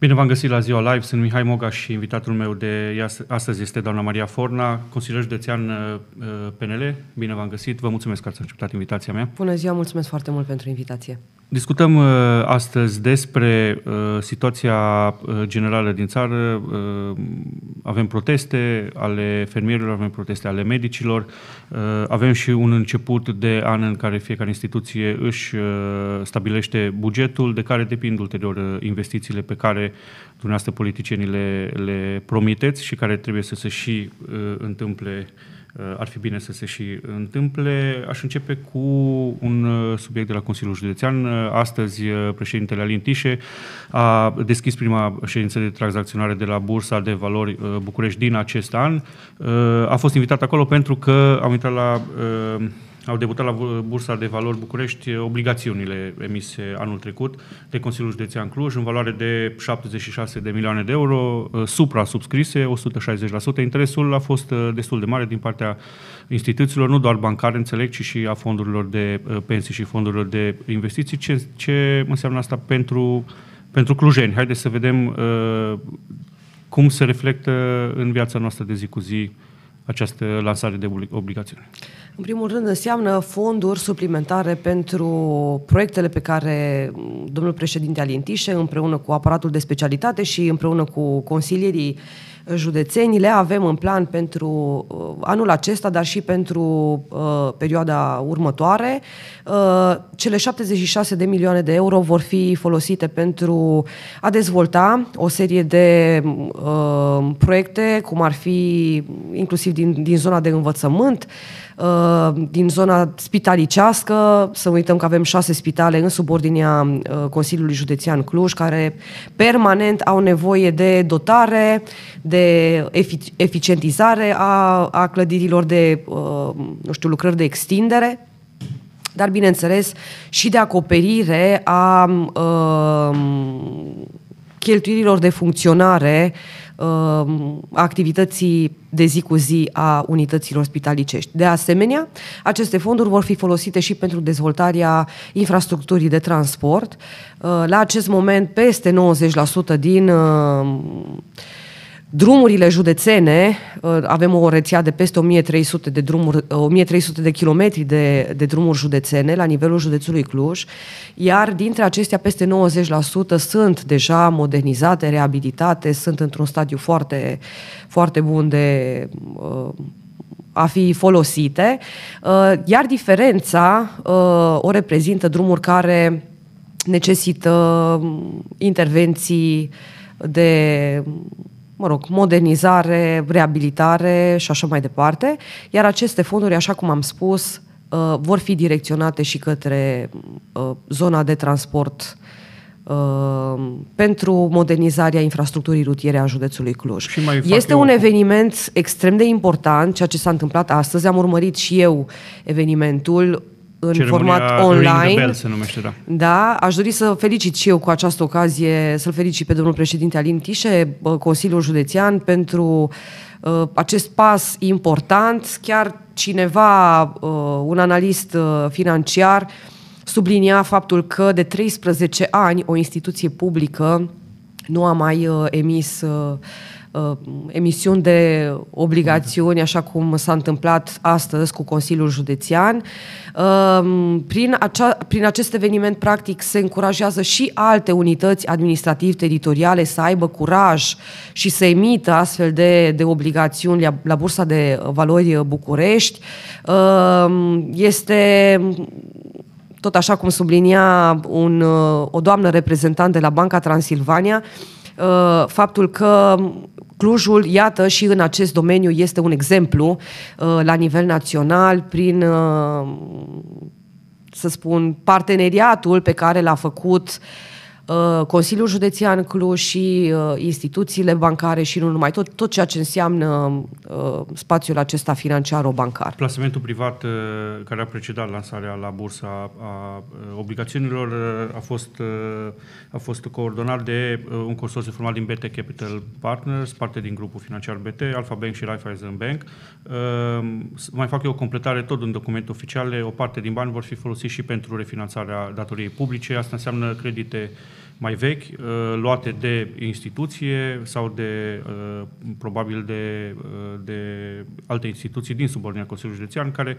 Bine v-am găsit la Ziua Live, sunt Mihai Moga și invitatul meu de astăzi este doamna Maria Forna, consilier județean uh, uh, PNL. Bine v-am găsit, vă mulțumesc că ați acceptat invitația mea. Bună ziua, mulțumesc foarte mult pentru invitație. Discutăm uh, astăzi despre uh, situația uh, generală din țară. Avem proteste ale fermierilor, avem proteste ale medicilor, avem și un început de an în care fiecare instituție își stabilește bugetul, de care depind ulterior investițiile pe care dumneavoastră politicienii le, le promiteți și care trebuie să se și întâmple ar fi bine să se și întâmple. Aș începe cu un uh, subiect de la Consiliul Județean. Uh, astăzi, uh, președintele Alin Tișe a deschis prima ședință de tranzacționare de la Bursa de Valori București din acest an. A fost invitat acolo pentru că am intrat la au debutat la Bursa de Valori București obligațiunile emise anul trecut de Consiliul Județean Cluj în valoare de 76 de milioane de euro, uh, supra-subscrise 160%. Interesul a fost uh, destul de mare din partea instituțiilor, nu doar bancare, înțeleg, ci și a fondurilor de uh, pensii și fondurilor de investiții. Ce, ce înseamnă asta pentru, pentru clujeni? Haideți să vedem uh, cum se reflectă în viața noastră de zi cu zi această lansare de obligațiune. În primul rând înseamnă fonduri suplimentare pentru proiectele pe care mm, domnul președinte Alintișe împreună cu aparatul de specialitate și împreună cu consilierii județeni le avem în plan pentru uh, anul acesta, dar și pentru uh, perioada următoare. Uh, cele 76 de milioane de euro vor fi folosite pentru a dezvolta o serie de uh, proiecte, cum ar fi inclusiv din, din zona de învățământ, Uh, din zona spitalicească, să uităm că avem șase spitale în subordinea uh, Consiliului Județean Cluj, care permanent au nevoie de dotare, de efic- eficientizare a, a clădirilor de, uh, nu știu, lucrări de extindere, dar bineînțeles și de acoperire a uh, cheltuielilor de funcționare Um, activității de zi cu zi a unităților spitalicești. De asemenea, aceste fonduri vor fi folosite și pentru dezvoltarea infrastructurii de transport. Uh, la acest moment, peste 90% din uh, Drumurile județene, uh, avem o rețea de peste 1300 de, drumuri, 1300 uh, de kilometri de, de drumuri județene la nivelul județului Cluj, iar dintre acestea peste 90% sunt deja modernizate, reabilitate, sunt într-un stadiu foarte, foarte bun de uh, a fi folosite, iar diferența o reprezintă drumuri care necesită intervenții de mă rog, modernizare, reabilitare și așa mai departe. Iar aceste fonduri, așa cum am spus, uh, vor fi direcționate și către uh, zona de transport uh, pentru modernizarea infrastructurii rutiere a județului Cluj. Este un eveniment extrem de important, ceea ce s-a întâmplat astăzi. Am urmărit și eu evenimentul în Ceremonia format online. Bell, se numește, da. da, aș dori să felicit și eu cu această ocazie, să-l felicit pe domnul președinte Alin Tișe, Consiliul Județean, pentru uh, acest pas important. Chiar cineva, uh, un analist uh, financiar, sublinia faptul că de 13 ani o instituție publică nu a mai uh, emis uh, uh, emisiuni de obligațiuni, așa cum s-a întâmplat astăzi cu Consiliul Județean. Uh, prin, acea, prin acest eveniment, practic, se încurajează și alte unități administrativ-teritoriale să aibă curaj și să emită astfel de, de obligațiuni la, la Bursa de Valori București. Uh, este tot așa cum sublinia un, uh, o doamnă reprezentant de la Banca Transilvania, uh, Uh, faptul că Clujul, iată, și în acest domeniu este un exemplu uh, la nivel național prin, uh, să spun, parteneriatul pe care l-a făcut uh, Uh, Consiliul Județean Cluj și uh, instituțiile bancare și nu numai, tot, tot ceea ce înseamnă uh, spațiul acesta financiar-bancar. Plasamentul privat care a precedat lansarea la bursa a obligațiunilor a fost, a fost coordonat de un consorțiu format din BT Capital Partners, parte din grupul financiar BT, Alpha Bank și Raiffeisen Bank. Mai fac eu o completare tot în documente oficiale, o parte din bani vor fi folosiți și pentru refinanțarea datoriei publice, asta înseamnă credite mai vechi, uh, luate de instituție sau de, uh, probabil de, uh, de alte instituții din subordinea Consiliului Județean, care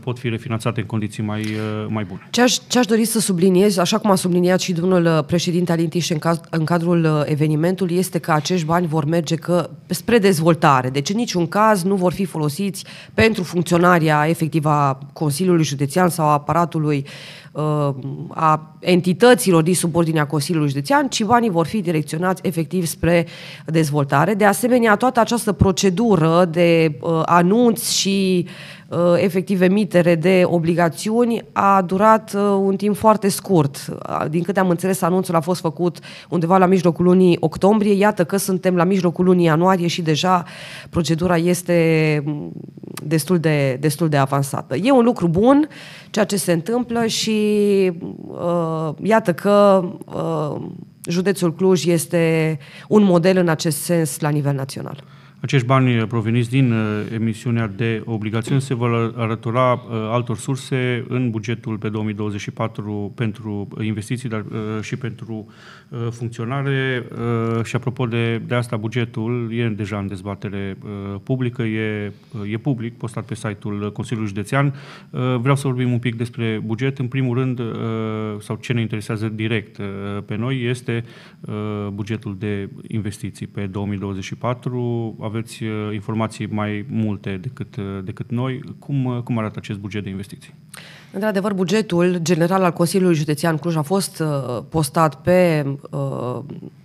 pot fi refinanțate în condiții mai, mai bune. Ce aș, ce aș dori să subliniez, așa cum a subliniat și domnul președinte Alintiș în, caz, în cadrul evenimentului, este că acești bani vor merge că, spre dezvoltare. Deci în niciun caz nu vor fi folosiți pentru funcționarea efectivă a Consiliului Județean sau a aparatului uh, a entităților din subordinea Consiliului Județean, ci banii vor fi direcționați efectiv spre dezvoltare. De asemenea, toată această procedură de uh, anunț și Uh, efectiv emitere de obligațiuni a durat uh, un timp foarte scurt. Uh, din câte am înțeles, anunțul a fost făcut undeva la mijlocul lunii octombrie. Iată că suntem la mijlocul lunii ianuarie și deja procedura este mm, destul de, destul de avansată. E un lucru bun ceea ce se întâmplă și uh, iată că uh, județul Cluj este un model în acest sens la nivel național. Acești bani uh, proveniți din uh, emisiunea de obligațiuni se vor arătura uh, altor surse în bugetul pe 2024 pentru investiții dar și pentru funcționare și apropo de, de asta bugetul e deja în dezbatere publică, e, e public, postat pe site-ul Consiliului Județean. Vreau să vorbim un pic despre buget. În primul rând, sau ce ne interesează direct pe noi, este bugetul de investiții pe 2024 aveți uh, informații mai multe decât, uh, decât noi. Cum, uh, cum arată acest buget de investiții? Într-adevăr, bugetul general al Consiliului Județean Cluj a fost postat pe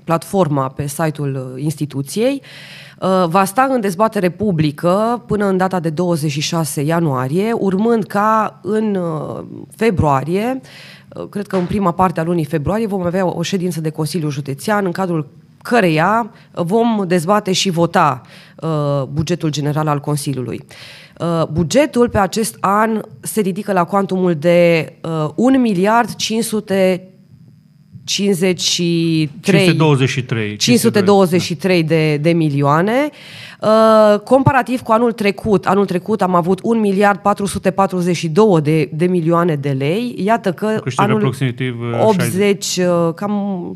platforma, pe site-ul instituției. va sta în dezbatere publică până în data de 26 ianuarie, urmând ca în februarie cred că în prima parte a lunii februarie vom avea o ședință de Consiliu Județean în cadrul căreia vom dezbate și vota uh, bugetul general al Consiliului. Uh, bugetul pe acest an se ridică la cuantumul de 1 uh, miliard 500 53, 523, 523 de, de milioane, uh, comparativ cu anul trecut. Anul trecut am avut 1 miliard 442 de, de milioane de lei. Iată că anul aproximativ 80, uh, 60. Uh, cam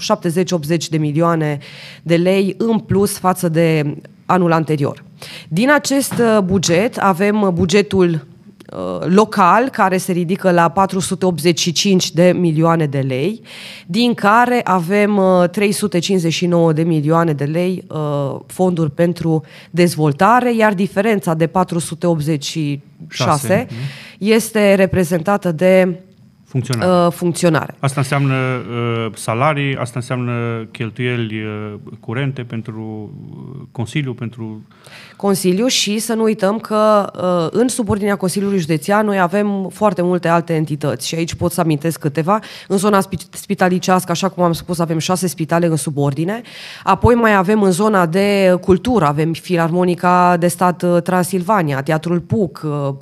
70-80 de milioane de lei în plus față de anul anterior. Din acest uh, buget avem bugetul Uh, local care se ridică la 485 de milioane de lei, din care avem 359 uh, de milioane de lei uh, fonduri pentru dezvoltare, iar diferența de 486 6. este reprezentată de Funcționare. Uh, funcționare. Asta înseamnă uh, salarii, asta înseamnă cheltuieli uh, curente pentru uh, Consiliu, pentru... Consiliu și să nu uităm că uh, în subordinea Consiliului Județean noi avem foarte multe alte entități și aici pot să amintesc câteva. În zona spitalicească, așa cum am spus, avem șase spitale în subordine. Apoi mai avem în zona de cultură, avem Filarmonica de Stat uh, Transilvania, Teatrul Puc, uh,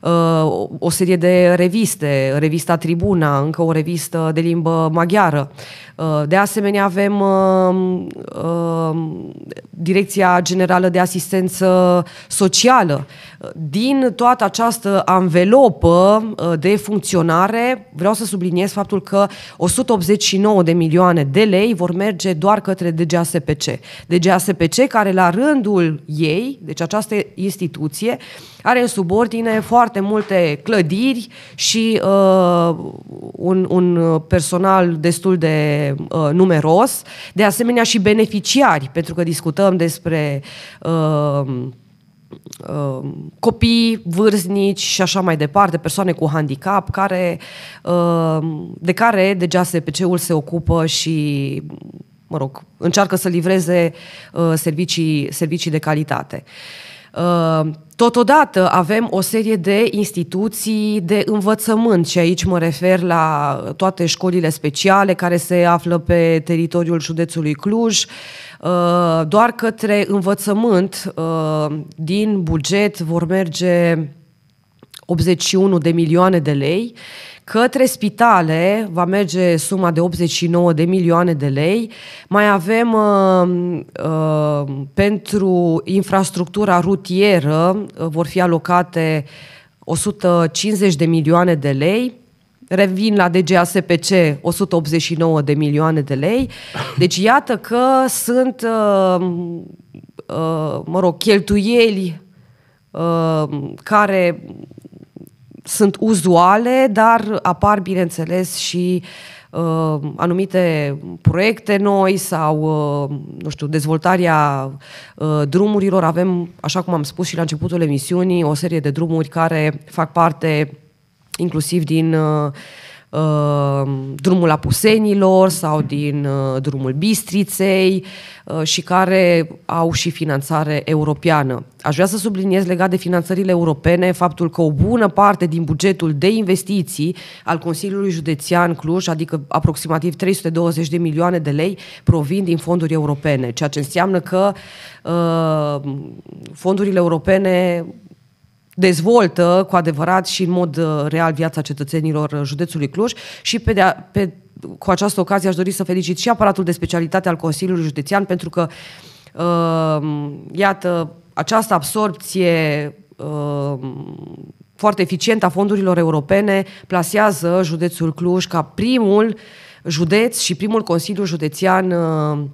uh, o serie de reviste, revista Tri Tribuna, încă o revistă de limbă maghiară. Uh, de asemenea, avem uh, uh, Direcția Generală de Asistență Socială, din toată această anvelopă uh, de funcționare, vreau să subliniez faptul că 189 de milioane de lei vor merge doar către DGASPC. DGASPC care la rândul ei, deci această instituție, are în subordine foarte multe clădiri și uh, un, un personal destul de uh, numeros, de asemenea și beneficiari, pentru că discutăm despre uh, Um, copii vârstnici și așa mai departe, persoane cu handicap, care, um, de care deja SPC-ul se ocupă și mă rog, încearcă să livreze uh, servicii, servicii de calitate. Uh, Uh, totodată avem o serie de instituții de învățământ și aici mă refer la toate școlile speciale care se află pe teritoriul județului Cluj, uh, doar către învățământ uh, din buget vor merge 81 de milioane de lei, către spitale va merge suma de 89 de milioane de lei, mai avem uh, uh, pentru infrastructura rutieră uh, vor fi alocate 150 de milioane de lei, revin la DGASPC 189 de milioane de lei. Deci iată că sunt, uh, uh, mă rog, cheltuieli uh, care sunt uzuale, dar apar, bineînțeles, și uh, anumite proiecte noi sau, uh, nu știu, dezvoltarea uh, drumurilor. Avem, așa cum am spus și la începutul emisiunii, o serie de drumuri care fac parte inclusiv din uh, Uh, drumul Apusenilor sau din uh, drumul Bistriței uh, și care au și finanțare europeană. Aș vrea să subliniez legat de finanțările europene faptul că o bună parte din bugetul de investiții al Consiliului Județean Cluj, adică aproximativ 320 de milioane de lei, provin din fonduri europene, ceea ce înseamnă că uh, fondurile europene dezvoltă cu adevărat și în mod uh, real viața cetățenilor uh, județului Cluj și pe, de a, pe cu această ocazie aș dori să felicit și aparatul de specialitate al Consiliului Județean pentru că uh, iată această absorpție uh, foarte eficientă a fondurilor europene plasează județul Cluj ca primul județ și primul Consiliu Județean uh,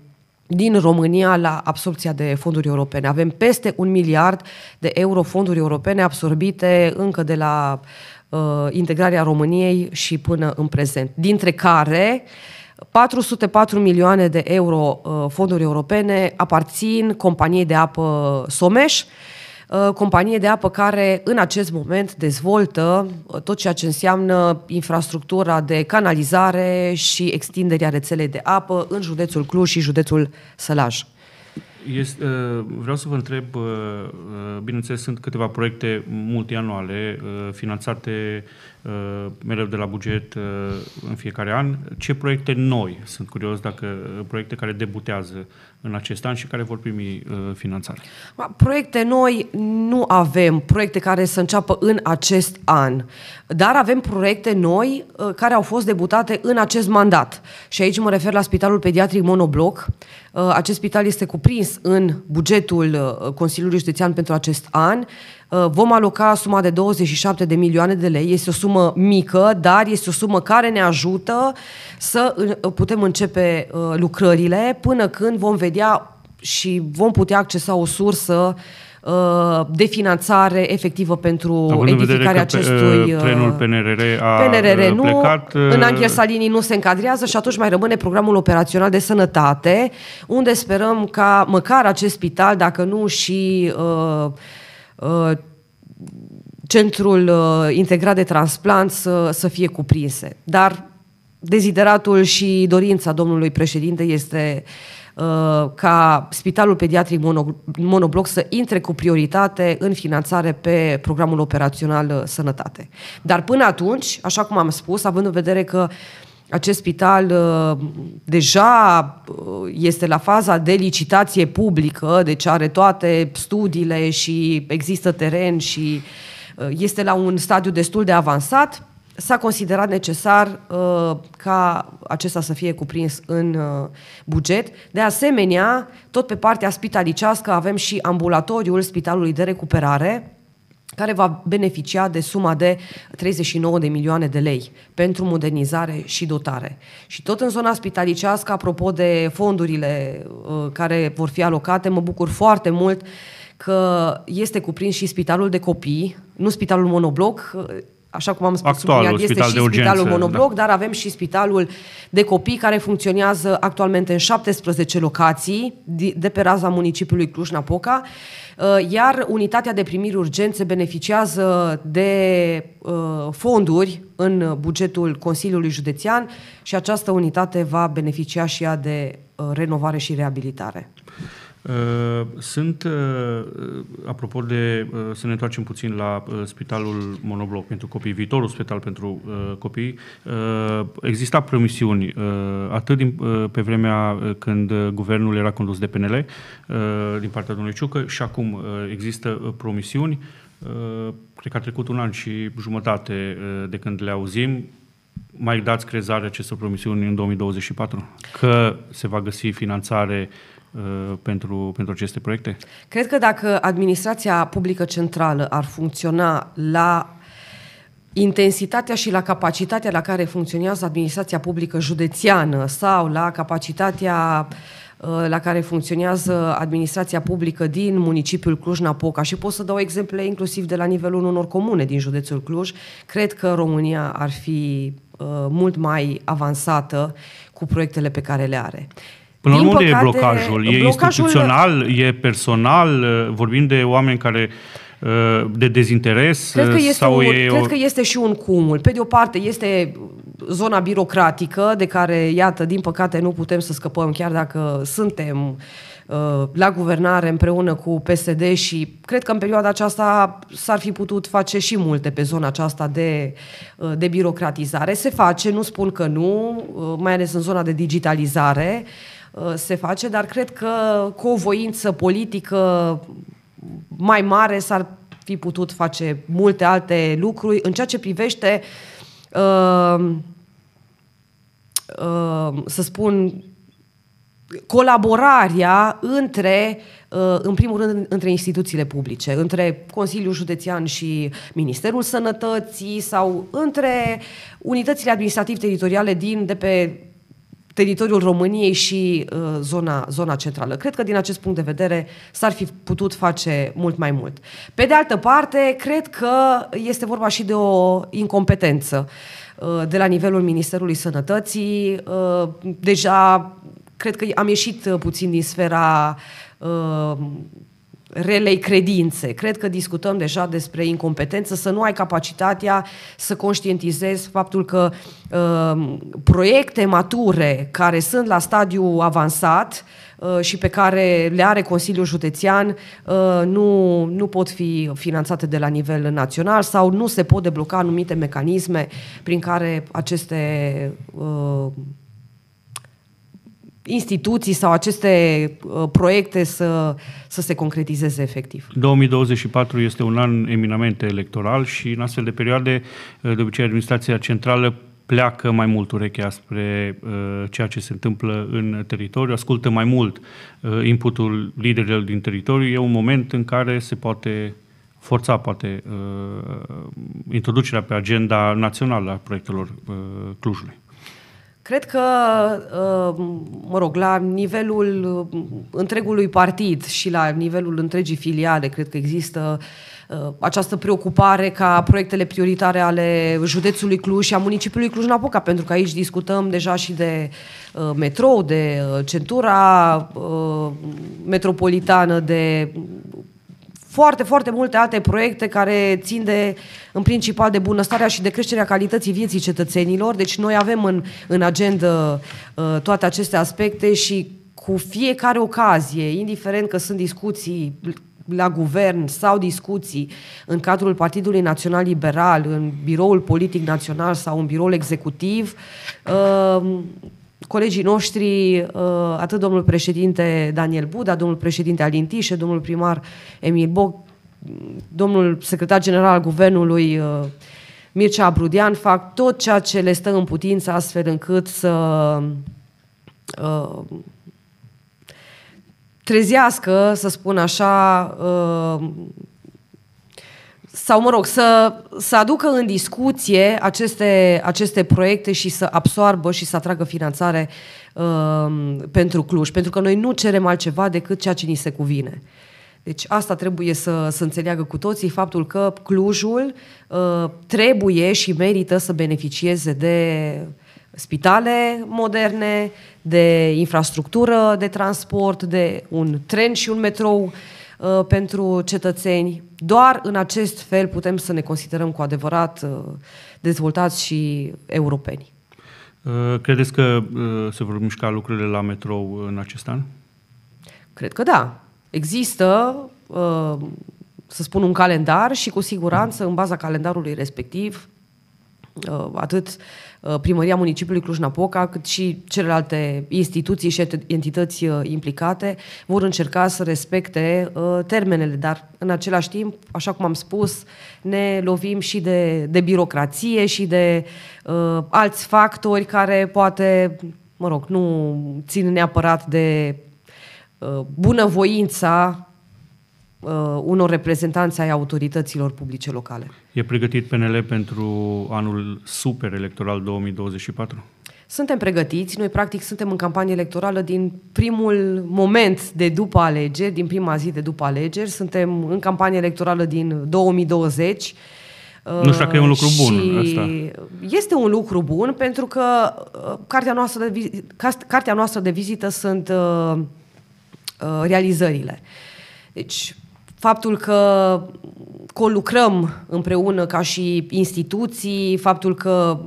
din România la absorpția de fonduri europene. Avem peste un miliard de euro fonduri europene absorbite încă de la uh, integrarea României și până în prezent, dintre care 404 milioane de euro uh, fonduri europene aparțin companiei de apă Someș, uh, Uh, companie de apă care în acest moment dezvoltă uh, tot ceea ce înseamnă infrastructura de canalizare și extinderea rețelei de apă în județul Cluj și județul Sălaj. Este, uh, vreau să vă întreb, bineînțeles, sunt câteva proiecte multianuale finanțate Uh, mereu de la buget uh, în fiecare an. Ce proiecte noi? Sunt curios dacă uh, proiecte care debutează în acest an și care vor primi finanțare. Proiecte noi nu avem, proiecte care să înceapă în acest an, dar avem proiecte noi care au fost debutate în acest mandat. Și aici mă refer la Spitalul Pediatric Monobloc. Acest spital este cuprins în bugetul Consiliului Județean pentru acest an Uh, vom aloca suma de 27 de milioane de lei. Este o sumă mică, dar este o sumă care ne ajută să uh, putem începe uh, lucrările până când vom vedea și vom putea accesa o sursă de finanțare efectivă pentru Având edificarea acestui... Trenul PNRR a PNRR nu, plecat. În anghel Salini nu se încadrează și atunci mai rămâne programul operațional de sănătate, unde sperăm ca măcar acest spital, dacă nu și uh, Uh, centrul uh, integrat de transplant să, să fie cuprinse. Dar dezideratul și dorința domnului președinte este uh, ca Spitalul Pediatric Monobloc să intre cu prioritate în finanțare pe programul operațional Sănătate. Dar până atunci, așa cum am spus, având în vedere că uh, acest spital uh, deja uh, este la faza de licitație publică, deci are toate studiile și există teren și uh, este la un stadiu destul de avansat, s-a considerat necesar uh, ca acesta să fie cuprins în uh, buget. De asemenea, tot pe partea spitalicească avem și ambulatoriul Spitalului de Recuperare, care va beneficia de suma de 39 de milioane de lei pentru modernizare și dotare. Și tot în zona spitalicească, apropo de fondurile uh, care vor fi alocate, mă bucur foarte mult că este cuprins și spitalul de copii, nu spitalul monobloc, uh, așa cum am spus, Actualul, este spital și de urgență, spitalul monobloc, da. dar avem și spitalul de copii care funcționează actualmente în 17 locații de pe raza municipiului Cluj-Napoca Uh, iar unitatea de primiri urgențe beneficiază de uh, fonduri în bugetul Consiliului Județean și această unitate va beneficia și ea de uh, renovare și reabilitare. Uh, sunt, uh, uh, apropo de, să ne întoarcem puțin la Spitalul Monobloc pentru copii, viitorul spital pentru copii, exista promisiuni atât din, pe vremea când guvernul era condus de PNL din partea domnului Ciucă și acum există promisiuni. Cred că a trecut un an și jumătate de când le auzim mai dați crezare acestor promisiuni în 2024? Că se va găsi finanțare Uh, pentru, pentru aceste proiecte? Cred că dacă administrația publică centrală ar funcționa la intensitatea și la capacitatea la care funcționează administrația publică județeană sau la capacitatea uh, la care funcționează administrația publică din municipiul Cluj-Napoca și pot să dau exemple inclusiv de la nivelul unor comune din județul Cluj, cred că România ar fi uh, mult mai avansată cu proiectele pe care le are. Până la unde păcate, e blocajul? E blocajul... instituțional? E personal? Vorbim de oameni care uh, de dezinteres? Cred că, este sau un, e cred că este și un cumul. Pe de o parte este zona birocratică, de care, iată, din păcate nu putem să scăpăm, chiar dacă suntem uh, la guvernare împreună cu PSD și cred că în perioada aceasta s-ar fi putut face și multe pe zona aceasta de, uh, de birocratizare. Se face, nu spun că nu, mai ales în zona de digitalizare. Uh, se face, dar cred că cu o voință politică mai mare s-ar fi putut face multe alte lucruri în ceea ce privește, uh, uh, să spun, colaborarea între, în primul rând, între instituțiile publice, între Consiliul Județean și Ministerul Sănătății sau între unitățile administrative teritoriale din, de pe teritoriul României și uh, zona, zona centrală. Cred că din acest punct de vedere s-ar fi putut face mult mai mult. Pe de altă parte, cred că este vorba și de o incompetență uh, de la nivelul Ministerului Sănătății. Uh, deja cred că am ieșit uh, puțin din sfera uh, relei credințe. Cred că discutăm deja despre incompetență, să nu ai capacitatea să conștientizezi faptul că uh, proiecte mature care sunt la stadiu avansat uh, și pe care le are Consiliul Județean uh, nu, nu pot fi finanțate de la nivel național sau nu se pot debloca anumite mecanisme prin care aceste uh, instituții sau aceste uh, proiecte să, să se concretizeze efectiv. 2024 este un an eminamente electoral și în astfel de perioade, uh, de obicei, administrația centrală pleacă mai mult urechea spre uh, ceea ce se întâmplă în teritoriu, ascultă mai mult uh, inputul liderilor din teritoriu. E un moment în care se poate forța poate uh, introducerea pe agenda națională a proiectelor uh, Clujului. Cred că, uh, mă rog, la nivelul uh, întregului partid și la nivelul întregii filiale, cred că există uh, această preocupare ca proiectele prioritare ale județului Cluj și a municipiului Cluj-Napoca, pentru că aici discutăm deja și de metrou, de centura metropolitană, de foarte, foarte multe alte proiecte care țin de, în principal de bunăstarea și de creșterea calității vieții cetățenilor. Deci noi avem în, în agenda uh, toate aceste aspecte și cu fiecare ocazie, indiferent că sunt discuții la guvern sau discuții în cadrul Partidului Național Liberal, în biroul politic național sau în biroul executiv, uh, colegii noștri, uh, atât domnul președinte Daniel Buda, domnul președinte Alin Tișe, domnul primar Emil Bog, domnul secretar general al guvernului uh, Mircea Abrudian fac tot ceea ce le stă în putință astfel încât să uh, trezească, să spun așa, sau mă rog, să, să aducă în discuție aceste, aceste proiecte și să absoarbă și să atragă finanțare uh, pentru Cluj, pentru că noi nu cerem altceva decât ceea ce ni se cuvine. Deci asta trebuie să, să înțeleagă cu toții, faptul că Clujul uh, trebuie și merită să beneficieze de spitale moderne, de infrastructură de transport, de un tren și un metrou uh, Uh, pentru cetățeni. Doar în acest fel putem să ne considerăm cu adevărat uh, dezvoltați și europeni. Uh, credeți că se vor mișca lucrurile la metrou în acest an? Cred că da. Există, să spun, un calendar și cu siguranță, în baza calendarului respectiv, atât uh, Uh, primăria municipiului Cluj-Napoca, cât și celelalte instituții și entități uh, implicate vor încerca să respecte uh, termenele, dar în același timp, așa cum am spus, ne lovim și de, de birocrație și de uh, alți factori care poate, mă rog, nu țin neapărat de uh, bunăvoința uh, unor reprezentanți ai autorităților publice locale. E pregătit PNL pentru anul super electoral 2024? Suntem pregătiți, noi practic suntem în campanie electorală din primul moment de după alegeri, din prima zi de după alegeri, suntem în campanie electorală din 2020. Uh, nu știu dacă e un lucru bun asta. Este un lucru bun pentru că uh, cartea noastră de, vizită, cartea noastră de vizită sunt uh, realizările. Deci, faptul că colucrăm împreună ca și instituții, faptul că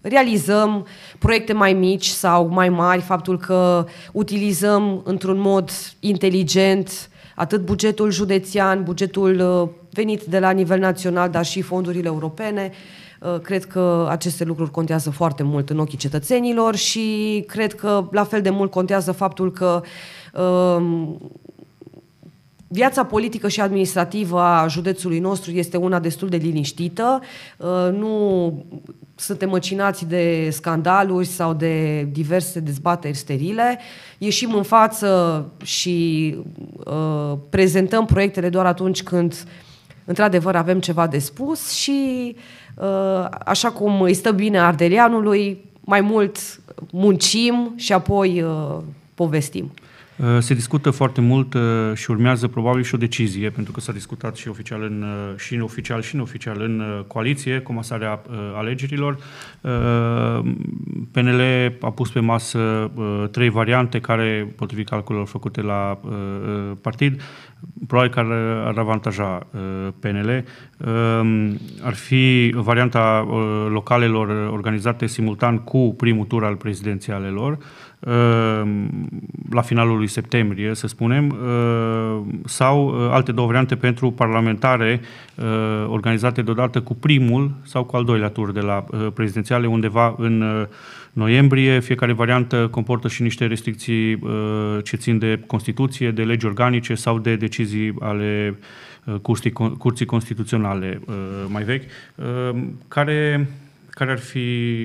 realizăm proiecte mai mici sau mai mari, faptul că utilizăm într-un mod inteligent atât bugetul județean, bugetul uh, venit de la nivel național, dar și fondurile europene. Uh, cred că aceste lucruri contează foarte mult în ochii cetățenilor și cred că la fel de mult contează faptul că uh, Viața politică și administrativă a județului nostru este una destul de liniștită. Uh, nu suntem măcinați de scandaluri sau de diverse dezbateri sterile. Ieșim în față și uh, prezentăm proiectele doar atunci când într-adevăr avem ceva de spus și uh, așa cum îi stă bine ardeleanului, mai mult muncim și apoi povestim. Uh, se discută foarte mult uh, și urmează probabil și o decizie, pentru că s-a discutat și oficial în, uh, și în oficial și în oficial în coaliție, comasarea alegerilor. PNL a pus pe masă trei variante care, potrivit calculelor făcute la partid, probabil că ar, ar avantaja PNL. Um, ar fi varianta localelor organizate simultan cu primul tur al prezidențialelor. lor Ehm, la finalul lui septembrie, să spunem, ehm, sau eh, alte două variante pentru parlamentare eh, organizate deodată cu primul sau cu al doilea tur de la eh, prezidențiale undeva în noiembrie. Fiecare variantă comportă și niște restricții ce țin de Constituție, de legi organice sau de decizii ale curții, curții constituționale mai vechi, ehm, care care ar fi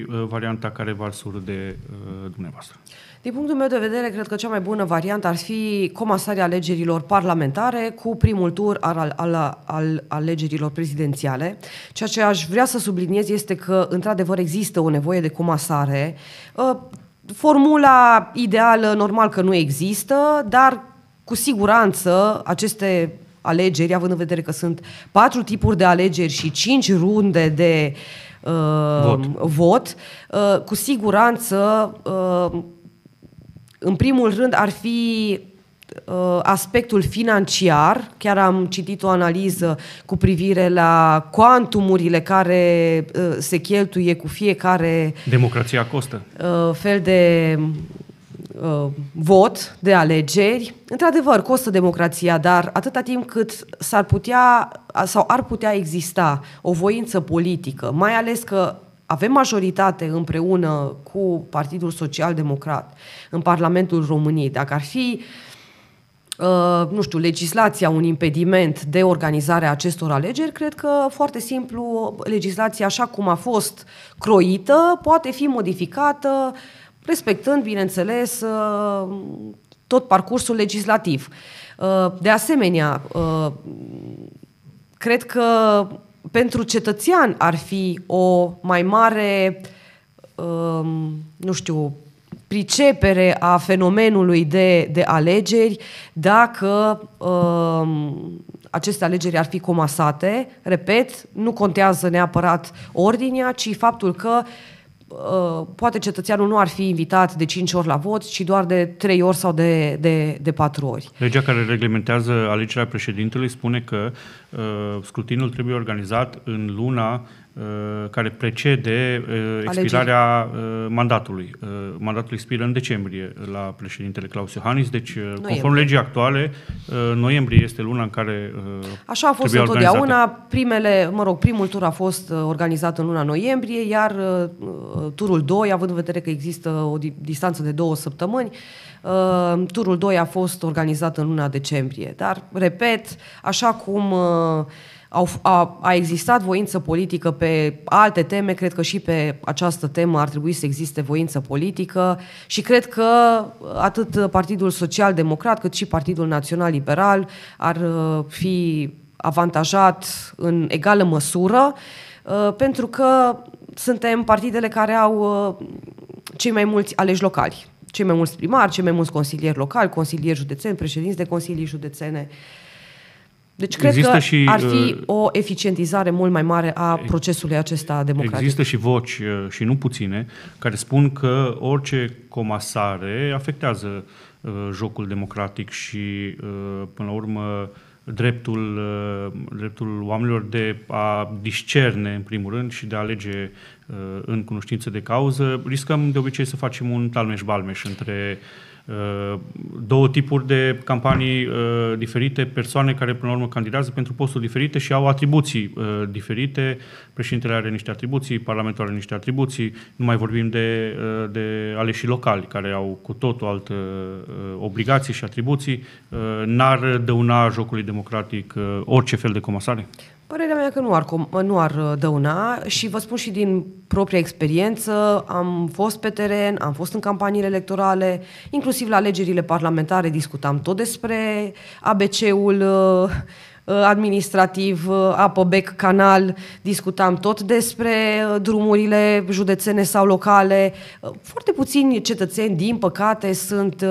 uh, varianta care v-ar surde uh, dumneavoastră? Din punctul meu de vedere, cred că cea mai bună variantă ar fi comasarea alegerilor parlamentare cu primul tur al, al, al alegerilor prezidențiale. Ceea ce aș vrea să subliniez este că, într-adevăr, există o nevoie de comasare. Uh, formula ideală, normal că nu există, dar cu siguranță aceste alegeri, având în vedere că sunt patru tipuri de alegeri și cinci runde de uh, vot, vot uh, cu siguranță, uh, în primul rând, ar fi uh, aspectul financiar. Chiar am citit o analiză cu privire la cuantumurile care se cheltuie cu fiecare. Democrația costă. Fel de uh, vot, de alegeri. Într-adevăr, costă democrația, dar atâta timp cât s-ar putea sau ar putea exista o voință politică, mai ales că avem majoritate împreună cu Partidul Social Democrat în Parlamentul României, dacă ar fi Uh, nu știu, legislația un impediment de organizare a acestor alegeri, cred că foarte simplu legislația așa cum a fost croită poate fi modificată uh, respectând, bineînțeles, uh, tot parcursul legislativ. Uh, de asemenea, uh, cred că pentru cetățean ar fi o mai mare, um, nu știu, pricepere a fenomenului de, de alegeri dacă um, aceste alegeri ar fi comasate. Repet, nu contează neapărat ordinea, ci faptul că uh, Uh, poate cetățeanul nu ar fi invitat de 5 ori la vot, ci doar de 3 ori sau de, de, de 4 ori. Legea care reglementează alegerea președintelui spune că uh, scrutinul trebuie organizat în luna uh, Uh, care precede uh, expirarea uh, mandatului. Uh, mandatul expiră în decembrie la președintele Claus Iohannis, deci uh, conform legii actuale, noiembrie este luna în care Așa a fost întotdeauna. Organizată. Primele, mă rog, primul tur a fost organizat în luna noiembrie, iar turul 2, având în vedere că există o distanță de două săptămâni, turul 2 a fost organizat în luna decembrie. Dar, repet, așa cum au, a, a existat voință politică pe alte teme, cred că și pe această temă ar trebui să existe voință politică și cred că atât Partidul Social Democrat cât și Partidul Național Liberal ar uh, fi avantajat în egală măsură, uh, pentru că suntem partidele care au uh, cei mai mulți aleși locali, cei mai mulți primari, cei mai mulți consilieri locali, consilieri județeni, președinți de consilii județene. Uh, deci cred există că și, ar fi uh, o eficientizare mult mai mare a procesului acesta democratic. Există și voci, uh, și nu puține, care spun că orice comasare afectează uh, jocul democratic și, până la urmă, dreptul, dreptul oamenilor de a discerne, în primul rând, și de a alege în cunoștință de cauză. Riscăm, de obicei, să facem un talmeș-balmeș între Uh, două tipuri de campanii uh, diferite, persoane care până la urmă candidează pentru posturi diferite și au atribuții uh, diferite. Președintele are niște atribuții, Parlamentul are niște atribuții, nu mai vorbim de, de aleșii locali care au cu totul alte obligații și atribuții. N-ar dăuna jocului democratic orice fel de comasare? Părerea mea că nu ar, nu ar uh, dăuna și vă spun și din propria experiență, am fost pe teren, am fost în campaniile electorale, inclusiv la alegerile parlamentare discutam tot despre ABC-ul uh, uh, administrativ, apă, bec, canal, discutam tot despre drumurile județene sau locale. Foarte puțini cetățeni, din păcate, sunt,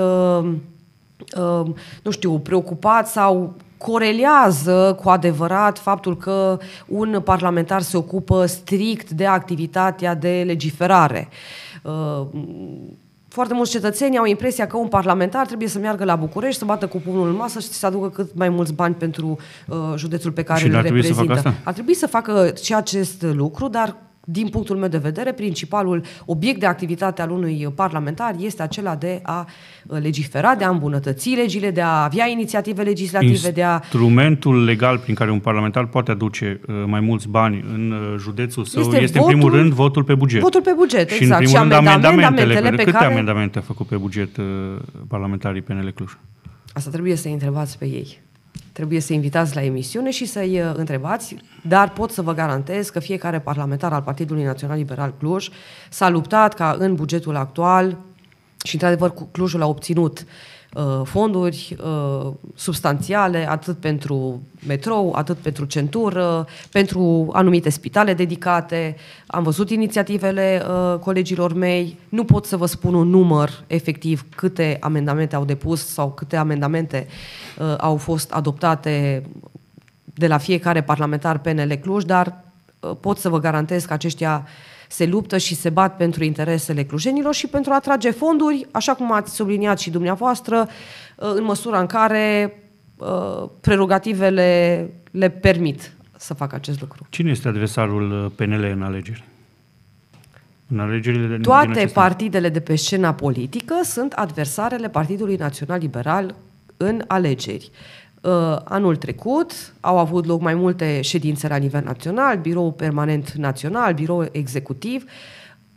nu știu, preocupați sau corelează cu adevărat faptul că un parlamentar se ocupă strict de activitatea de legiferare. Uh, foarte mulți cetățeni au impresia că un parlamentar trebuie să meargă la București, să bată cu pumnul în masă și să aducă cât mai mulți bani pentru uh, județul pe care și îl ar reprezintă. Trebui să facă asta? Ar trebui să facă și acest lucru, dar din punctul meu de vedere, principalul obiect de activitate al unui parlamentar este acela de a uh, legifera, de a îmbunătăți legile, de a avea inițiative legislative, de a... Instrumentul legal prin care un parlamentar poate aduce uh, mai mulți bani în uh, județul său este, este votul, în primul rând votul pe buget. Votul pe buget, și exact. În primul și rând, amendamentele, amendamentele pe, câte care... amendamente a făcut pe buget parlamentarii PNL Cluj? Asta trebuie să întrebați pe ei. Trebuie să invitați la emisiune și să-i uh, întrebați, dar pot să vă garantez că fiecare parlamentar al Partidului Național Liberal Cluj s-a luptat ca în bugetul actual, și într-adevăr Clujul a obținut uh, Uh, fonduri uh, substanțiale, atât pentru metrou, atât pentru centură, pentru anumite spitale dedicate. Am văzut inițiativele uh, colegilor mei. Nu pot să vă spun un număr efectiv câte amendamente au depus sau câte amendamente au fost adoptate de la fiecare parlamentar PNL Cluj, dar pot să vă garantez că aceștia uh, se luptă și se bat pentru interesele clujenilor și pentru a atrage fonduri, așa cum ați subliniat și dumneavoastră, uh, în măsura în care uh, prerogativele le permit să facă acest lucru. Cine este adversarul uh, PNL în alegeri? În alegerile Toate partidele de pe scena politică sunt adversarele Partidului Național Liberal în alegeri. Uh, Uh, anul trecut au avut loc mai multe ședințe la nivel național, birou permanent național, birou executiv,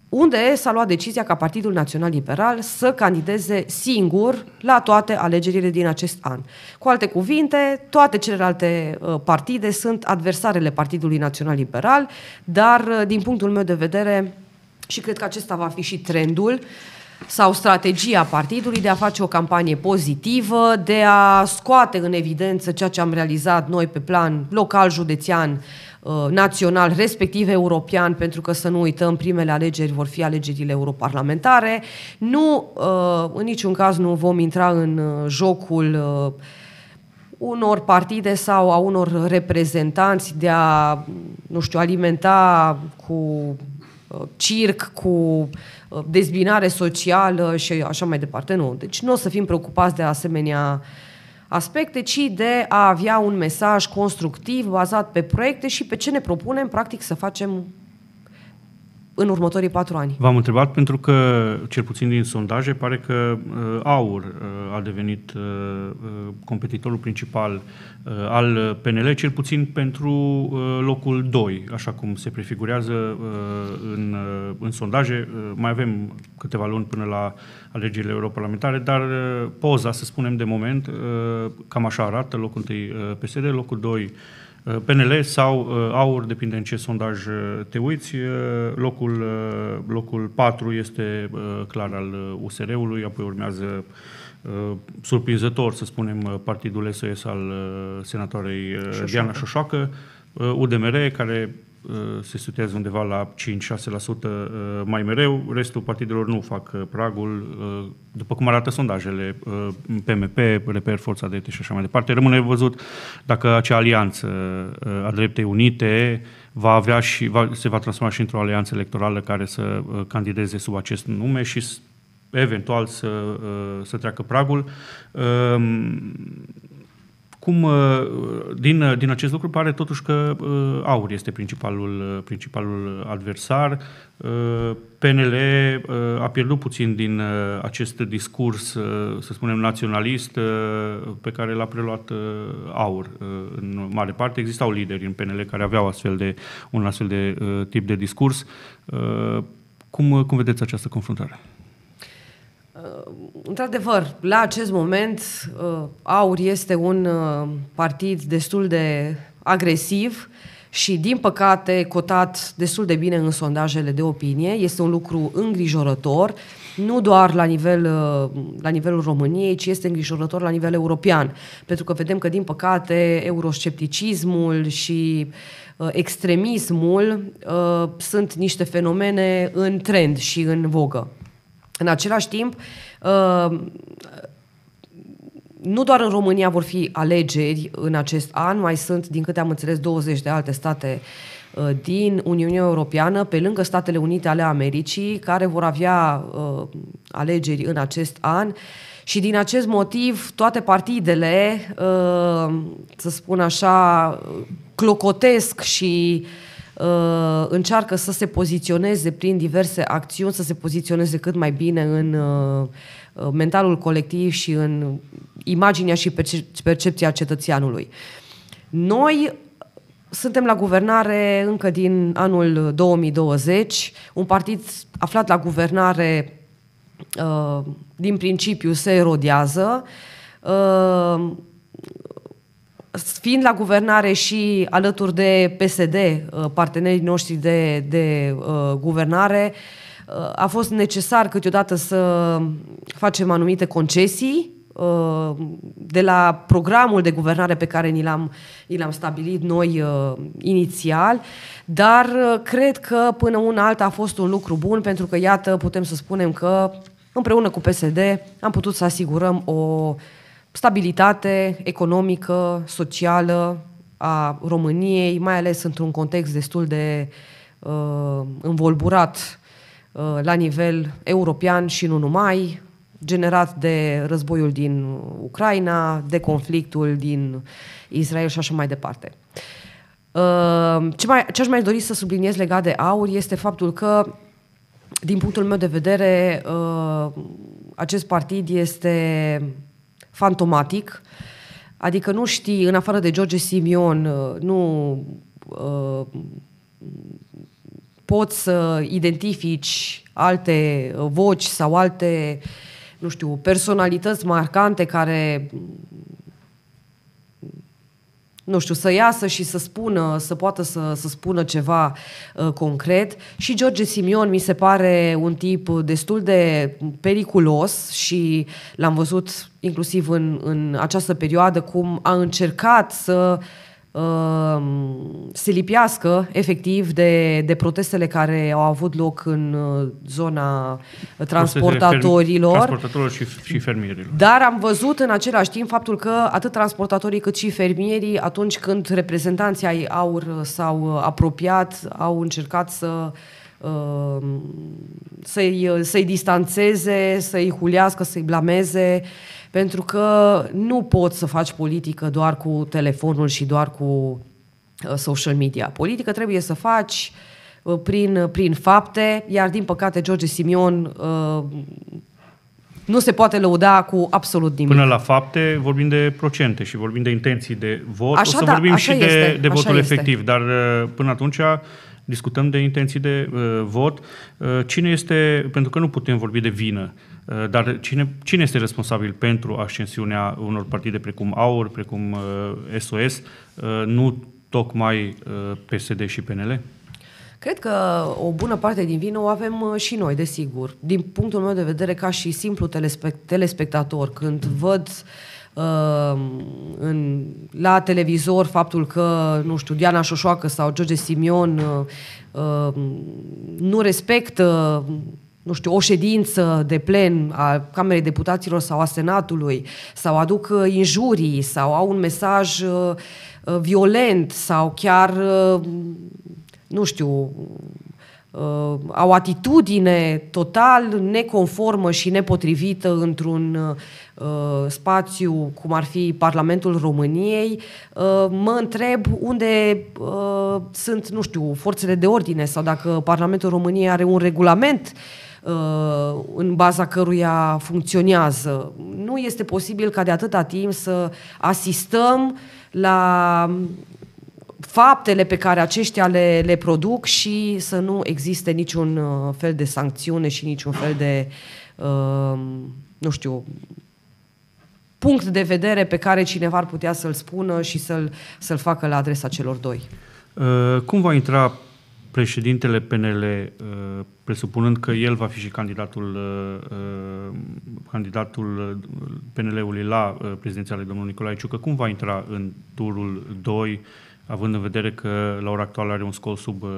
unde s-a luat decizia ca Partidul Național Liberal să candideze singur la toate alegerile din acest an. Cu alte cuvinte, toate celelalte uh, partide sunt adversarele Partidului Național Liberal, dar uh, din punctul meu de vedere și cred că acesta va fi și trendul, uh, sau strategia partidului de a face o campanie pozitivă, de a scoate în evidență ceea ce am realizat noi pe plan local, județean, uh, național, respectiv european, pentru că să nu uităm, primele alegeri vor fi alegerile europarlamentare. Nu, uh, în niciun caz nu vom intra în uh, jocul unor partide sau a unor reprezentanți de a, nu știu, alimenta cu circ, cu dezbinare socială și așa mai departe. Nu. Deci nu o să fim preocupați de asemenea aspecte, ci de a avea un mesaj constructiv bazat pe proiecte și pe ce ne propunem, practic, să facem în următorii patru ani. V-am întrebat pentru că, cel puțin din sondaje, pare că uh, AUR uh, a devenit uh, uh competitorul principal uh, al PNL, cel puțin pentru uh, locul 2, așa cum se prefigurează uh, în, uh, în sondaje. Uh, mai avem câteva luni până la alegerile europarlamentare, dar uh, poza, să spunem de moment, uh, cam așa arată, locul 1 uh, PSD, locul 2 Uh, PNL sau uh, AUR, depinde în ce sondaj uh, te uiți. Locul, locul 4 este clar al USR-ului, apoi urmează surprinzător, să spunem, partidul SOS al senatoarei Șoșoacă. Diana Șoșoacă, UDMR, care Uh, se sutează undeva la 5-6% uh, mai mereu, restul partidelor nu fac uh, pragul, după cum arată sondajele PMP, Reper, Forța Drepte și așa mai departe. Rămâne văzut dacă acea alianță a Dreptei Unite va avea și va, se va transforma și într-o alianță electorală care să candideze sub acest nume și eventual să, să treacă pragul. Um, cum uh, din, uh, din acest lucru pare totuși că uh, AUR este principalul, principalul adversar. PNL a pierdut puțin din acest discurs, să spunem, naționalist pe care l-a preluat AUR. În mare parte existau lideri în PNL care aveau astfel de, un astfel de tip de discurs. Cum, cum vedeți această confruntare? într-adevăr, la acest moment, uh, AUR este un uh, partid destul de agresiv și, din păcate, cotat destul de bine în sondajele de opinie. Este un lucru îngrijorător, nu doar la, nivel, uh, la nivelul României, ci este îngrijorător la nivel european. Pentru că vedem că, din păcate, euroscepticismul și extremismul sunt niște fenomene în trend și în vogă. În același timp, uh, nu doar în România vor fi alegeri în acest an, mai sunt, din câte am înțeles, 20 de alte state uh, din Uniunea Europeană, pe lângă Statele Unite ale Americii, care vor avea uh, alegeri în acest an. Și din acest motiv, toate partidele, să spun așa, clocotesc și Uh, încearcă să se poziționeze prin diverse acțiuni, să se poziționeze cât mai bine în uh, uh, mentalul colectiv și în imaginea și percepția cetățeanului. Noi suntem la guvernare încă din anul 2020, un partid aflat la guvernare din principiu se erodează fiind la guvernare și alături de PSD, uh, partenerii noștri de, de uh, guvernare, uh, a fost necesar câteodată să facem anumite concesii uh, de la programul de guvernare pe care ni l-am, ni l-am stabilit noi uh, inițial, dar uh, cred că până una alta a fost un lucru bun pentru că, iată, putem să spunem că împreună cu PSD am putut să asigurăm o stabilitate economică, socială a României, mai ales într-un context destul de uh, învolburat uh, la nivel european și nu numai, generat de războiul din Ucraina, de conflictul din Israel și așa mai departe. Uh, ce, mai, ce aș mai dori să subliniez legat de aur este faptul că, din punctul meu de vedere, uh, acest partid este fantomatic, adică nu știi, în afară de George Simion, uh, nu uh, poți să identifici alte uh, voci sau alte, nu știu, personalități marcante care nu știu, să iasă și să spună, să poată să, să spună ceva uh, concret. Și George Simion mi se pare un tip destul de periculos și l-am văzut inclusiv în, în această perioadă cum a încercat să uh, Um, se lipiască efectiv de, de protestele care au avut loc în uh, zona transportatorilor. Transportatorilor și, și fermierilor. Dar am văzut în același timp faptul că atât transportatorii cât și fermierii, atunci când reprezentanții ai aur s-au uh, apropiat, au încercat să uh, Um, să-i, să-i distanțeze, să-i hulească, să-i blameze, pentru că nu poți să faci politică doar cu telefonul și doar cu uh, social media. Politică trebuie să faci uh, prin, uh, prin fapte, iar din păcate George Simion nu se poate lăuda cu absolut nimic. Până la fapte vorbim de procente și vorbim de intenții de vot, așa o să da, vorbim și este, de, de votul este. efectiv, dar până atunci discutăm de intenții de uh, vot. Uh, cine este, pentru că nu putem vorbi de vină, uh, dar cine, cine este responsabil pentru ascensiunea unor partide precum AUR, precum uh, SOS, uh, nu tocmai uh, PSD și PNL? Cred că o bună parte din vină o avem uh, și noi, desigur. Din punctul meu de vedere, ca și simplu telespect- telespectator, când văd uh, Um, în, la televizor faptul că, nu știu, Diana Șoșoacă sau George Simion uh, um, nu respectă nu știu, o ședință de plen a Camerei Deputaților sau a Senatului, sau aduc uh, injurii, sau au un mesaj uh, violent, sau chiar, nu știu, uh, au atitudine total neconformă și nepotrivită într-un uh, spațiu cum ar fi Parlamentul României, uh, mă întreb unde uh, sunt, nu știu, forțele de ordine sau dacă Parlamentul României are un regulament uh, în baza căruia funcționează. Nu este posibil ca de atâta timp să asistăm la faptele pe care aceștia le, le produc și să nu existe niciun uh, fel de sancțiune și niciun fel de, uh, nu știu, punct de vedere pe care cineva ar putea să-l spună și să-l, să-l facă la adresa celor doi. Uh, cum va intra președintele PNL, uh, presupunând că el va fi și candidatul, uh, candidatul PNL-ului la prezidențiale, domnul Nicolae Ciucă, cum va intra în turul 2 având în vedere că la ora actuală are un scor sub, uh,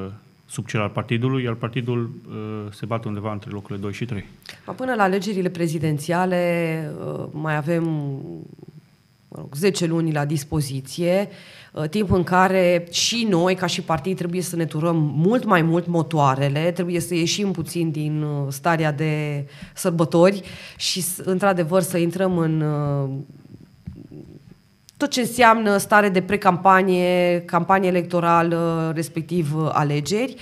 sub cel al partidului, iar partidul uh, se bate undeva între locurile 2 și 3. Până la alegerile prezidențiale uh, mai avem mă rog, 10 luni la dispoziție, timp în care și noi, ca și partid, trebuie să ne turăm mult mai mult motoarele, trebuie să ieșim puțin din starea de sărbători și, într-adevăr, să intrăm în tot ce înseamnă stare de precampanie, campanie electorală, uh, respectiv uh, alegeri.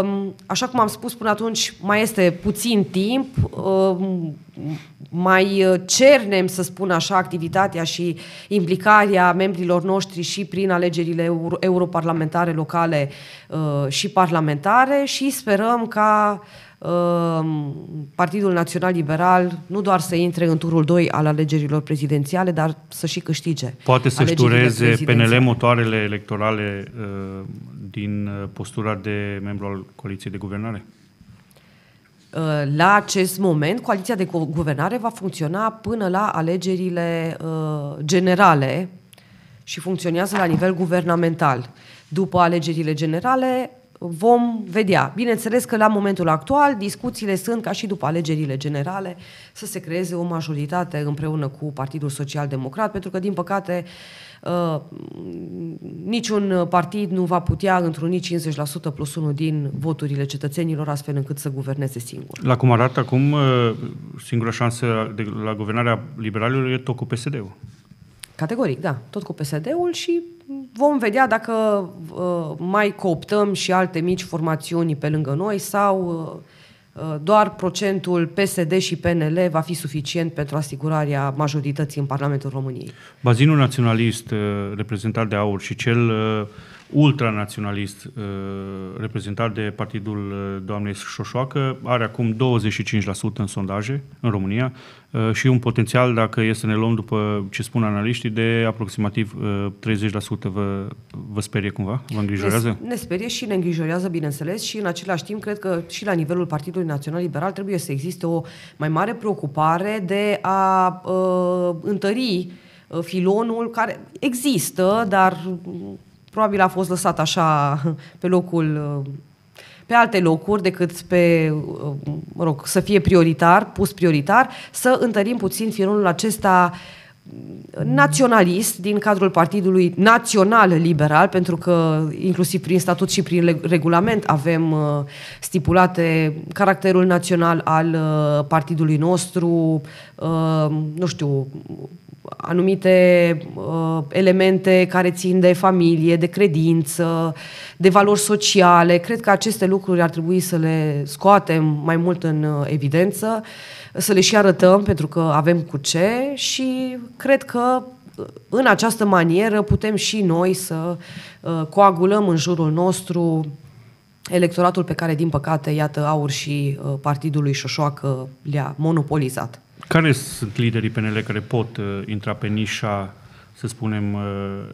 Um, așa cum am spus până atunci, mai este puțin timp, um, mai uh, cernem, să spun așa, activitatea și implicarea membrilor noștri și prin alegerile europarlamentare locale și parlamentare și sperăm ca Ehm, Partidul Național Liberal nu doar să intre în turul 2 al alegerilor prezidențiale, dar să și câștige. Poate să-și dureze PNL motoarele electorale ehm, din eh, postura de membru al Coaliției de Guvernare? Eh, la acest moment, coaliția de guvernare va funcționa până la alegerile eh, generale și funcționează la nivel guvernamental. După alegerile generale, vom vedea. Bineînțeles că la momentul actual discuțiile sunt ca și după alegerile generale să se creeze o majoritate împreună cu Partidul Social Democrat, pentru că din păcate uh, niciun partid nu va putea într întruni 50% plus 1 din voturile cetățenilor astfel încât să guverneze singur. La cum arată acum, uh, singura șansă de la guvernarea liberalilor e tot cu PSD-ul. Categoric, da. Tot cu PSD-ul și vom vedea dacă uh, mai cooptăm și alte mici formațiuni pe lângă noi sau uh, uh doar procentul PSD și PNL va fi suficient pentru asigurarea majorității în Parlamentul României. Bazinul naționalist uh, reprezentat de aur și cel uh, ultranaționalist uh, reprezentat de partidul uh, doamnei Șoșoacă, are acum 25% în sondaje în România uh, și un potențial, dacă e să ne luăm după ce spun analiștii, de aproximativ 30%. Vă, vă sperie cumva? Vă îngrijorează? Ne, ne sperie și ne îngrijorează, bineînțeles, și în același timp cred că și la nivelul Partidului Național Liberal trebuie să existe o mai mare preocupare de a uh, întări filonul care există, dar probabil a fost lăsat așa pe locul pe alte locuri decât pe, mă rog, să fie prioritar, pus prioritar, să întărim puțin firul acesta naționalist din cadrul Partidului Național Liberal, pentru că inclusiv prin statut și prin regulament avem uh, stipulate caracterul național al uh, partidului nostru, uh, nu știu, anumite uh, elemente care țin de familie, de credință, de valori sociale. Cred că aceste lucruri ar trebui să le scoatem mai mult în uh, evidență, să le și arătăm pentru că avem cu ce și cred că uh, în această manieră putem și noi să uh, coagulăm în jurul nostru electoratul pe care, din păcate, iată, Aur și uh, Partidul Șoșoacă le-a monopolizat. Care sunt liderii PNL care pot uh, intra pe nișa, să spunem, uh,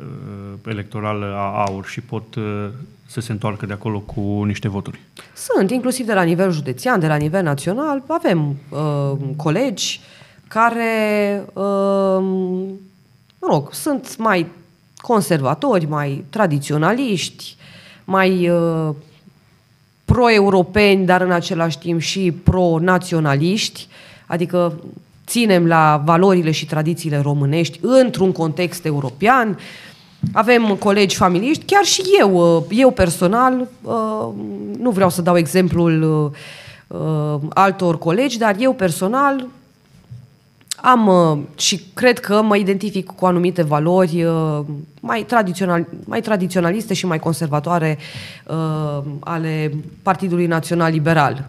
uh, electorală a aur și pot uh, să se întoarcă de acolo cu niște voturi? Sunt, inclusiv de la nivel județean, de la nivel național. Avem uh, colegi care, uh, mă rog, sunt mai conservatori, mai tradiționaliști, mai uh, pro-europeni, dar în același timp și pro-naționaliști Adică ținem la valorile și tradițiile românești într-un context european. Avem colegi familiști, chiar și eu, uh, eu personal, uh, nu vreau să dau exemplul uh, altor colegi, dar eu personal am și cred că mă identific cu anumite valori mai, tradițional, mai tradiționaliste și mai conservatoare ale Partidului Național Liberal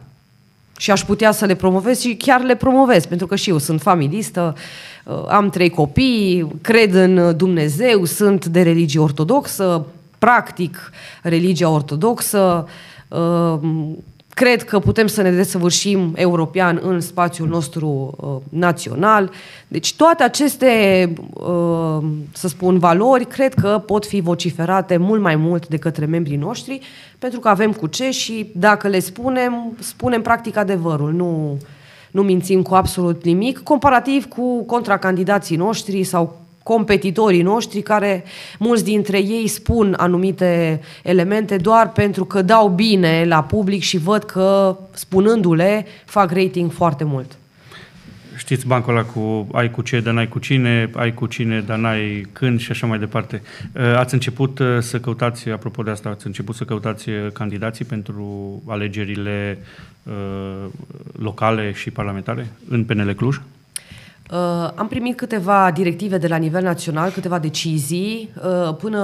și aș putea să le promovez și chiar le promovez, pentru că și eu sunt familistă, uh, am trei copii, cred în uh, Dumnezeu, sunt de religie ortodoxă, practic religia ortodoxă, uh, cred că putem să ne desăvârșim european în spațiul nostru uh, național. Deci toate aceste, uh, să spun, valori cred că pot fi vociferate mult mai mult de către membrii noștri, pentru că avem cu ce și dacă le spunem, spunem practic adevărul, nu, nu mințim cu absolut nimic, comparativ cu contracandidații noștri sau competitorii noștri, care mulți dintre ei spun anumite elemente doar pentru că dau bine la public și văd că, spunându-le, fac rating foarte mult. Știți bancul ăla cu ai cu ce, dar n-ai cu cine, ai cu cine, dar n-ai când și așa mai departe. Uh, ați început uh, să căutați, apropo de asta, ați început să căutați uh, candidații pentru alegerile uh, locale și parlamentare în PNL Cluj? Uh, Uh, am primit câteva directive de la nivel național, câteva decizii. Uh, până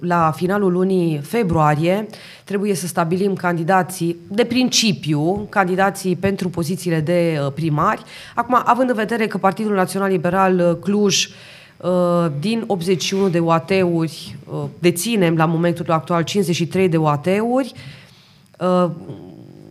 la finalul lunii februarie trebuie să stabilim candidații, de principiu, candidații pentru pozițiile de uh, primari. Acum, având în vedere că Partidul Național Liberal Cluj din 81 de uat uri deținem la momentul actual 53 de uat uri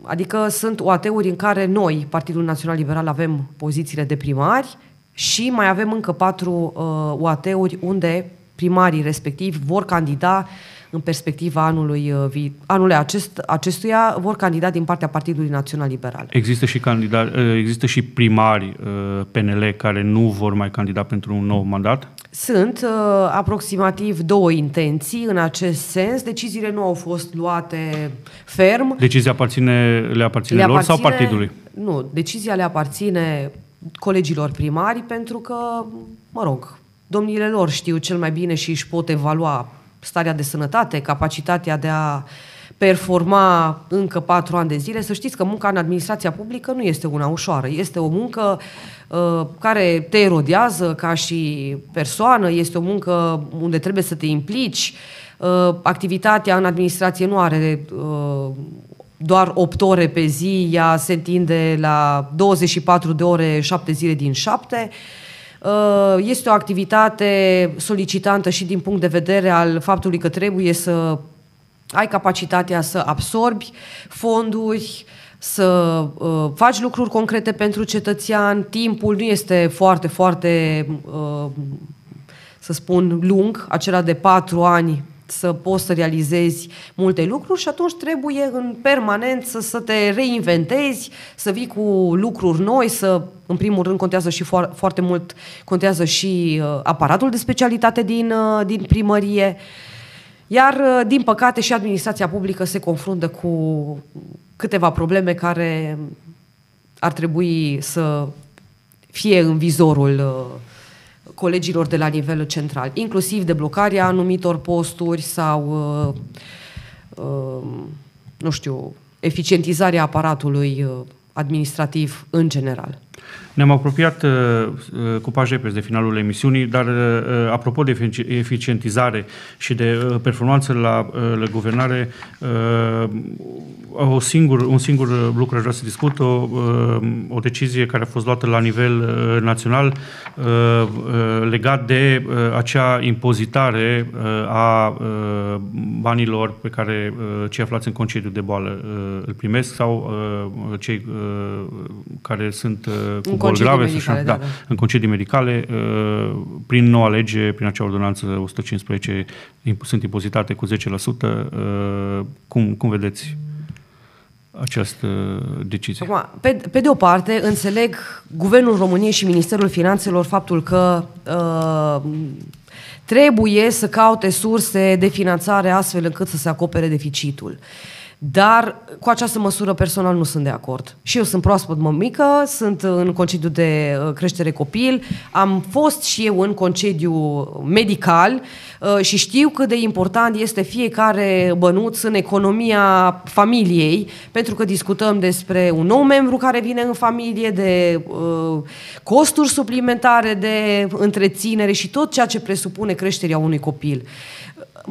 adică sunt uat uri în care noi, Partidul Național Liberal, avem pozițiile de primari, și mai avem încă patru uh, UAT-uri unde primarii respectiv vor candida în perspectiva anului, uh, vi- anului acest, acestuia, vor candida din partea Partidului Național Liberal. Există și, candida uh, există și primari uh, PNL care nu vor mai candida pentru un nou mandat? Sunt uh, aproximativ două intenții în acest sens. Deciziile nu au fost luate ferm. Decizia aparține, le aparține le lor aparține, sau partidului? Nu, decizia le aparține colegilor primari, pentru că, mă rog, domnile lor știu cel mai bine și își pot evalua starea de sănătate, capacitatea de a performa încă patru ani de zile. Să știți că munca în administrația publică nu este una ușoară. Este o muncă uh, care te erodează ca și persoană, este o muncă unde trebuie să te implici. Uh, activitatea în administrație nu are uh, doar 8 ore pe zi, ea se întinde la 24 de ore, 7 zile din 7. Uh, este o activitate solicitantă și din punct de vedere al faptului că trebuie să ai capacitatea să absorbi fonduri, să uh, faci lucruri concrete pentru cetățean, timpul nu este foarte, foarte, uh, să spun, lung, acela de patru ani să poți să realizezi multe lucruri și atunci trebuie în permanent să, să te reinventezi, să vii cu lucruri noi, să în primul rând contează și foar, foarte mult contează și uh, aparatul de specialitate din, uh, din primărie. Iar uh, din păcate și administrația publică se confruntă cu câteva probleme care ar trebui să fie în vizorul uh, colegilor de la nivel central, inclusiv deblocarea anumitor posturi sau, uh, uh, nu știu, eficientizarea aparatului uh, administrativ în general. Ne-am apropiat uh, uh, cu pași repede de finalul emisiunii, dar uh, apropo de eficientizare și de performanță la, la guvernare, o singur, un singur lucru aș vrea să discut, o, o decizie care a fost luată la nivel național legat de acea impozitare a banilor pe care cei aflați în concediu de boală îl primesc sau cei care sunt Uh, cu în boli grave, medicale, așa, da, da, da. în concedii medicale, uh, prin noua lege, prin acea ordonanță 115, sunt impozitate cu 10%. Uh, cum, cum vedeți această decizie? Acum, pe, pe de o parte, înțeleg Guvernul României și Ministerul Finanțelor faptul că uh, trebuie să caute surse de finanțare astfel încât să se acopere deficitul. Uh, dar cu această măsură personal nu sunt de acord. Și eu sunt proaspăt mămică, sunt în concediu de uh, creștere copil, am fost și eu în concediu medical uh, și știu cât de important este fiecare bănuț în economia familiei, pentru că discutăm despre un nou membru care vine în familie, de uh, costuri suplimentare, de întreținere și tot ceea ce presupune creșterea unui copil.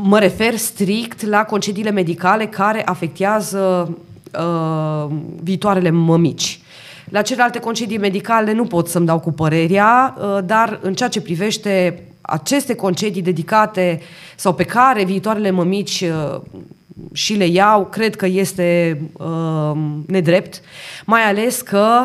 Mă refer strict la concediile medicale care afectează uh, viitoarele mămici. La celelalte concedii medicale nu pot să-mi dau cu părerea, uh, dar în ceea ce privește aceste concedii dedicate sau pe care viitoarele mămici uh, și le iau, cred că este uh, nedrept, mai ales că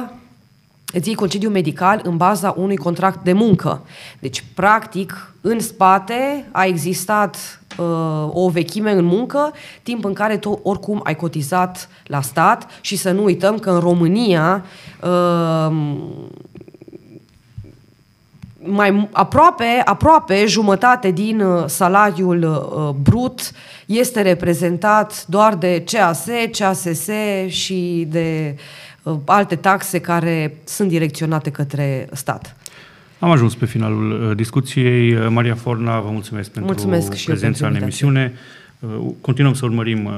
îți iei concediu medical în baza unui contract de muncă. Deci, practic, în spate a existat uh, o vechime în muncă, timp în care tu oricum ai cotizat la stat și să nu uităm că în România uh, mai aproape, aproape jumătate din uh, salariul uh, brut este reprezentat doar de CAS, CASS și de Uh, alte taxe care sunt direcționate către stat. Am ajuns pe finalul uh, discuției. Uh, Maria Forna, vă mulțumesc pentru mulțumesc și prezența în emisiune. Continuăm să urmărim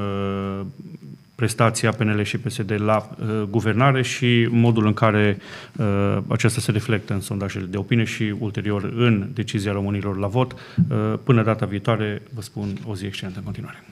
prestația PNL și PSD la guvernare și modul în care aceasta acesta se reflectă în sondajele de opinie și ulterior în decizia românilor la vot. până data viitoare, vă spun o zi excelentă în continuare.